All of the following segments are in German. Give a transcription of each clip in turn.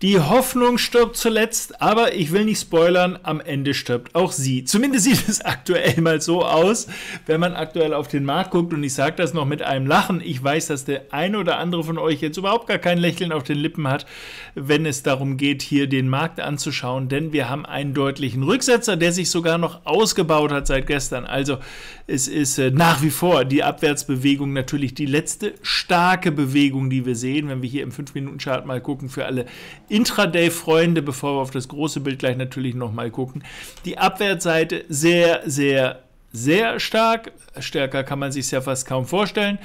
Die Hoffnung stirbt zuletzt, aber ich will nicht spoilern, am Ende stirbt auch sie. Zumindest sieht es aktuell mal so aus, wenn man aktuell auf den Markt guckt und ich sage das noch mit einem Lachen. Ich weiß, dass der eine oder andere von euch jetzt überhaupt gar kein Lächeln auf den Lippen hat, wenn es darum geht, hier den Markt anzuschauen, denn wir haben einen deutlichen Rücksetzer, der sich sogar noch ausgebaut hat seit gestern. Also es ist äh, nach wie vor die Abwärtsbewegung natürlich die letzte starke Bewegung, die wir sehen, wenn wir hier im 5-Minuten-Chart mal gucken für alle Intraday-Freunde, bevor wir auf das große Bild gleich natürlich nochmal gucken. Die Abwärtsseite sehr, sehr sehr stark. Stärker kann man sich ja fast kaum vorstellen.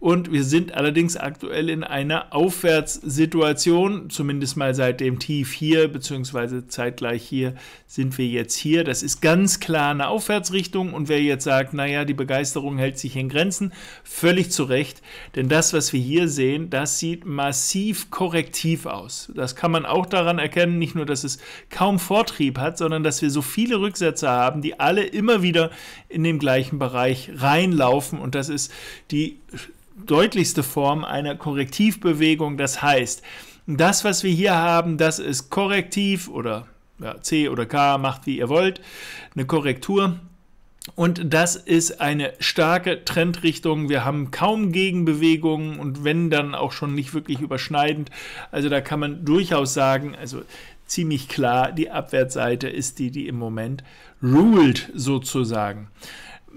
Und wir sind allerdings aktuell in einer Aufwärtssituation, zumindest mal seit dem Tief hier, beziehungsweise zeitgleich hier sind wir jetzt hier. Das ist ganz klar eine Aufwärtsrichtung. Und wer jetzt sagt, naja, die Begeisterung hält sich in Grenzen, völlig zu Recht. Denn das, was wir hier sehen, das sieht massiv korrektiv aus. Das kann man auch daran erkennen, nicht nur, dass es kaum Vortrieb hat, sondern dass wir so viele Rücksätze haben, die alle immer wieder in dem gleichen Bereich reinlaufen und das ist die deutlichste Form einer Korrektivbewegung. Das heißt, das, was wir hier haben, das ist korrektiv oder ja, C oder K, macht wie ihr wollt, eine Korrektur. Und das ist eine starke Trendrichtung. Wir haben kaum Gegenbewegungen und wenn dann auch schon nicht wirklich überschneidend. Also da kann man durchaus sagen, also ziemlich klar, die Abwärtsseite ist die, die im Moment ruled sozusagen.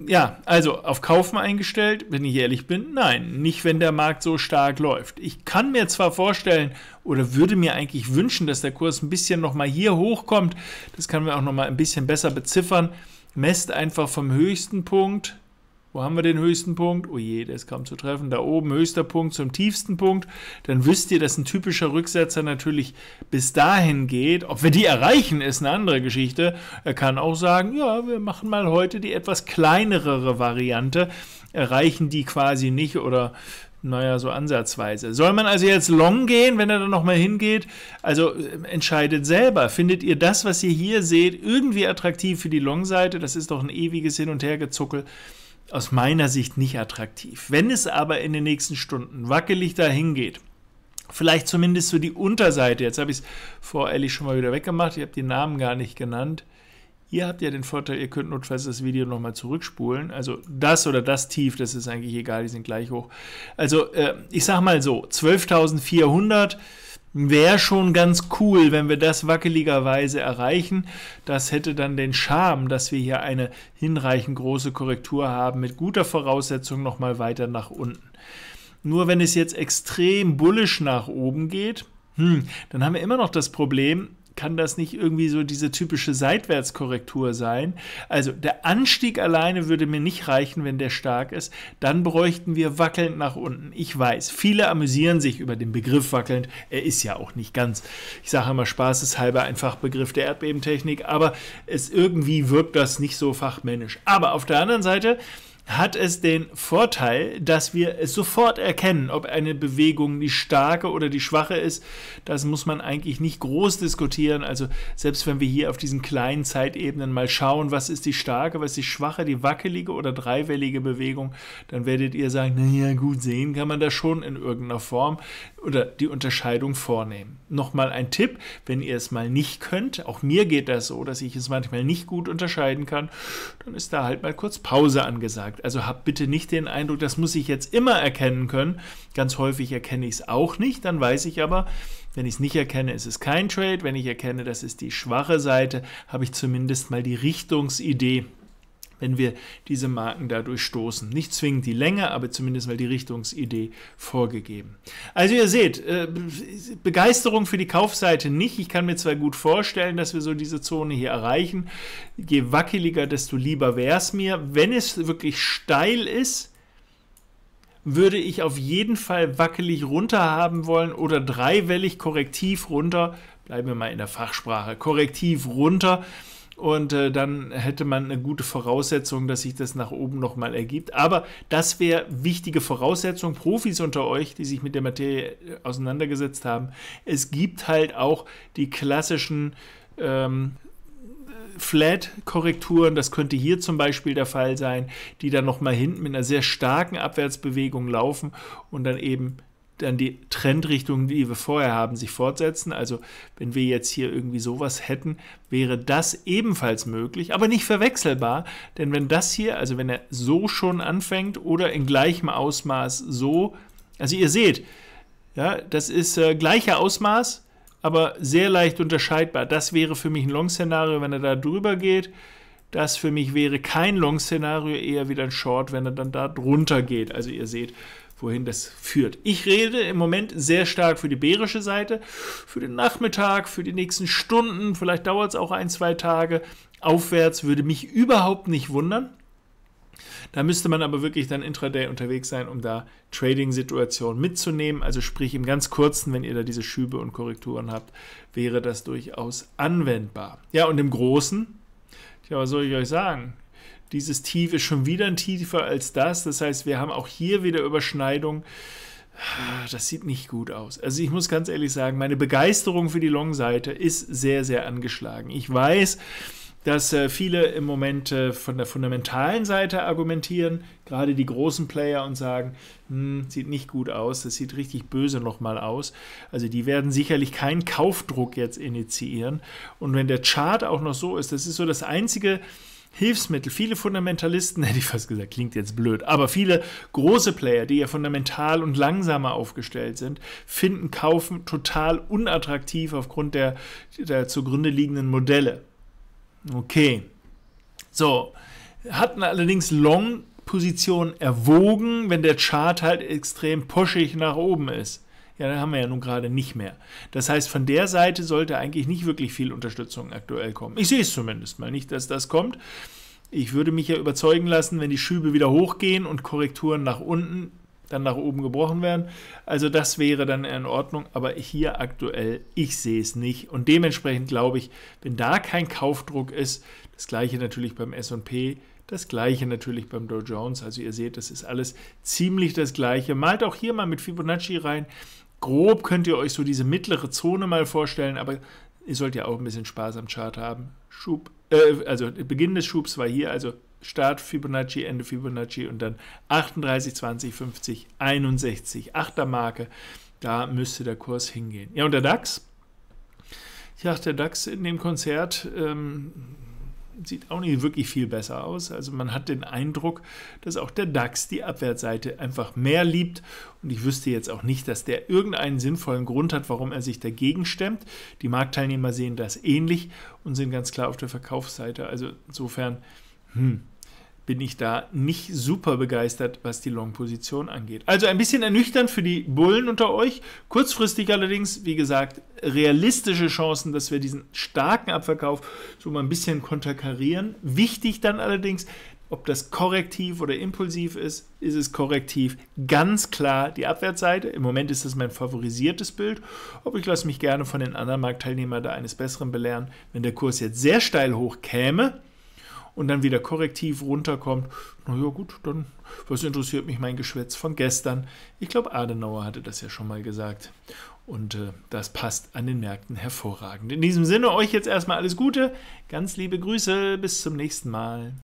Ja, also auf Kaufen eingestellt, wenn ich ehrlich bin, nein, nicht wenn der Markt so stark läuft. Ich kann mir zwar vorstellen oder würde mir eigentlich wünschen, dass der Kurs ein bisschen nochmal hier hochkommt. Das kann man auch nochmal ein bisschen besser beziffern. Messt einfach vom höchsten Punkt wo haben wir den höchsten Punkt? Oh je, der ist kaum zu treffen. Da oben höchster Punkt zum tiefsten Punkt. Dann wisst ihr, dass ein typischer Rücksetzer natürlich bis dahin geht. Ob wir die erreichen, ist eine andere Geschichte. Er kann auch sagen, ja, wir machen mal heute die etwas kleinere Variante, erreichen die quasi nicht oder naja, so ansatzweise. Soll man also jetzt long gehen, wenn er dann nochmal hingeht? Also äh, entscheidet selber. Findet ihr das, was ihr hier seht, irgendwie attraktiv für die Long-Seite? Das ist doch ein ewiges Hin- und Hergezuckel aus meiner Sicht nicht attraktiv. Wenn es aber in den nächsten Stunden wackelig dahin geht, vielleicht zumindest so die Unterseite, jetzt habe ich es vor ehrlich schon mal wieder weggemacht, ich habe die Namen gar nicht genannt. Ihr habt ja den Vorteil, ihr könnt notfalls das Video nochmal zurückspulen. Also das oder das Tief, das ist eigentlich egal, die sind gleich hoch. Also äh, ich sage mal so, 12.400 Wäre schon ganz cool, wenn wir das wackeligerweise erreichen. Das hätte dann den Charme, dass wir hier eine hinreichend große Korrektur haben, mit guter Voraussetzung nochmal weiter nach unten. Nur wenn es jetzt extrem bullisch nach oben geht, hm, dann haben wir immer noch das Problem, kann das nicht irgendwie so diese typische Seitwärtskorrektur sein? Also der Anstieg alleine würde mir nicht reichen, wenn der stark ist. Dann bräuchten wir wackelnd nach unten. Ich weiß, viele amüsieren sich über den Begriff wackelnd. Er ist ja auch nicht ganz, ich sage immer spaßeshalber, ein Fachbegriff der Erdbebentechnik, aber es irgendwie wirkt das nicht so fachmännisch. Aber auf der anderen Seite, hat es den Vorteil, dass wir es sofort erkennen, ob eine Bewegung die starke oder die schwache ist. Das muss man eigentlich nicht groß diskutieren. Also selbst wenn wir hier auf diesen kleinen Zeitebenen mal schauen, was ist die starke, was ist die schwache, die wackelige oder dreiwellige Bewegung, dann werdet ihr sagen, naja gut, sehen kann man das schon in irgendeiner Form oder die Unterscheidung vornehmen. Nochmal ein Tipp, wenn ihr es mal nicht könnt, auch mir geht das so, dass ich es manchmal nicht gut unterscheiden kann, dann ist da halt mal kurz Pause angesagt gesagt. Also hab bitte nicht den Eindruck, das muss ich jetzt immer erkennen können. Ganz häufig erkenne ich es auch nicht, dann weiß ich aber, wenn ich es nicht erkenne, ist es kein Trade. Wenn ich erkenne, das ist die schwache Seite, habe ich zumindest mal die Richtungsidee wenn wir diese Marken dadurch stoßen. Nicht zwingend die Länge, aber zumindest mal die Richtungsidee vorgegeben. Also ihr seht, äh, Begeisterung für die Kaufseite nicht. Ich kann mir zwar gut vorstellen, dass wir so diese Zone hier erreichen. Je wackeliger, desto lieber wäre es mir. Wenn es wirklich steil ist, würde ich auf jeden Fall wackelig runter haben wollen oder dreiwellig korrektiv runter. Bleiben wir mal in der Fachsprache. Korrektiv runter und äh, dann hätte man eine gute Voraussetzung, dass sich das nach oben nochmal ergibt. Aber das wäre wichtige Voraussetzung. Profis unter euch, die sich mit der Materie äh, auseinandergesetzt haben. Es gibt halt auch die klassischen ähm, Flat-Korrekturen, das könnte hier zum Beispiel der Fall sein, die dann nochmal hinten mit einer sehr starken Abwärtsbewegung laufen und dann eben dann die Trendrichtungen, die wir vorher haben, sich fortsetzen. Also wenn wir jetzt hier irgendwie sowas hätten, wäre das ebenfalls möglich, aber nicht verwechselbar. Denn wenn das hier, also wenn er so schon anfängt oder in gleichem Ausmaß so, also ihr seht, ja, das ist äh, gleicher Ausmaß, aber sehr leicht unterscheidbar. Das wäre für mich ein Long-Szenario, wenn er da drüber geht. Das für mich wäre kein Long-Szenario, eher wieder ein Short, wenn er dann da drunter geht. Also ihr seht, wohin das führt. Ich rede im Moment sehr stark für die bärische Seite, für den Nachmittag, für die nächsten Stunden, vielleicht dauert es auch ein, zwei Tage aufwärts, würde mich überhaupt nicht wundern. Da müsste man aber wirklich dann intraday unterwegs sein, um da Trading-Situationen mitzunehmen. Also sprich im ganz kurzen, wenn ihr da diese Schübe und Korrekturen habt, wäre das durchaus anwendbar. Ja, und im Großen, ja, was soll ich euch sagen? Dieses Tief ist schon wieder ein tiefer als das. Das heißt, wir haben auch hier wieder Überschneidung. Das sieht nicht gut aus. Also ich muss ganz ehrlich sagen, meine Begeisterung für die Long-Seite ist sehr, sehr angeschlagen. Ich weiß, dass äh, viele im Moment äh, von der fundamentalen Seite argumentieren, gerade die großen Player und sagen, hm, sieht nicht gut aus, das sieht richtig böse nochmal aus. Also die werden sicherlich keinen Kaufdruck jetzt initiieren. Und wenn der Chart auch noch so ist, das ist so das einzige Hilfsmittel, viele Fundamentalisten, hätte ich fast gesagt, klingt jetzt blöd, aber viele große Player, die ja fundamental und langsamer aufgestellt sind, finden Kaufen total unattraktiv aufgrund der, der zugrunde liegenden Modelle. Okay. So, hatten allerdings Long positionen erwogen, wenn der Chart halt extrem poschig nach oben ist. Ja, dann haben wir ja nun gerade nicht mehr. Das heißt, von der Seite sollte eigentlich nicht wirklich viel Unterstützung aktuell kommen. Ich sehe es zumindest mal nicht, dass das kommt. Ich würde mich ja überzeugen lassen, wenn die Schübe wieder hochgehen und Korrekturen nach unten, dann nach oben gebrochen werden. Also das wäre dann in Ordnung, aber hier aktuell, ich sehe es nicht. Und dementsprechend glaube ich, wenn da kein Kaufdruck ist, das gleiche natürlich beim S&P, das gleiche natürlich beim Dow Jones. Also ihr seht, das ist alles ziemlich das gleiche. Malt auch hier mal mit Fibonacci rein. Grob könnt ihr euch so diese mittlere Zone mal vorstellen, aber ihr sollt ja auch ein bisschen Spaß am Chart haben. Schub, äh, also Beginn des Schubs war hier, also Start Fibonacci, Ende Fibonacci und dann 38, 20, 50, 61, 8 Marke. Da müsste der Kurs hingehen. Ja, und der DAX? Ja, der DAX in dem Konzert, ähm, sieht auch nicht wirklich viel besser aus. Also man hat den Eindruck, dass auch der DAX die Abwärtsseite einfach mehr liebt. Und ich wüsste jetzt auch nicht, dass der irgendeinen sinnvollen Grund hat, warum er sich dagegen stemmt. Die Marktteilnehmer sehen das ähnlich und sind ganz klar auf der Verkaufsseite. Also insofern, hm, bin ich da nicht super begeistert, was die Long-Position angeht. Also ein bisschen ernüchternd für die Bullen unter euch. Kurzfristig allerdings, wie gesagt, realistische Chancen, dass wir diesen starken Abverkauf so mal ein bisschen konterkarieren. Wichtig dann allerdings, ob das korrektiv oder impulsiv ist, ist es korrektiv. Ganz klar die Abwärtsseite. Im Moment ist das mein favorisiertes Bild. Aber ich lasse mich gerne von den anderen Marktteilnehmern da eines Besseren belehren. Wenn der Kurs jetzt sehr steil hoch käme, und dann wieder korrektiv runterkommt. Naja, gut, dann, was interessiert mich mein Geschwätz von gestern? Ich glaube, Adenauer hatte das ja schon mal gesagt. Und äh, das passt an den Märkten hervorragend. In diesem Sinne, euch jetzt erstmal alles Gute. Ganz liebe Grüße. Bis zum nächsten Mal.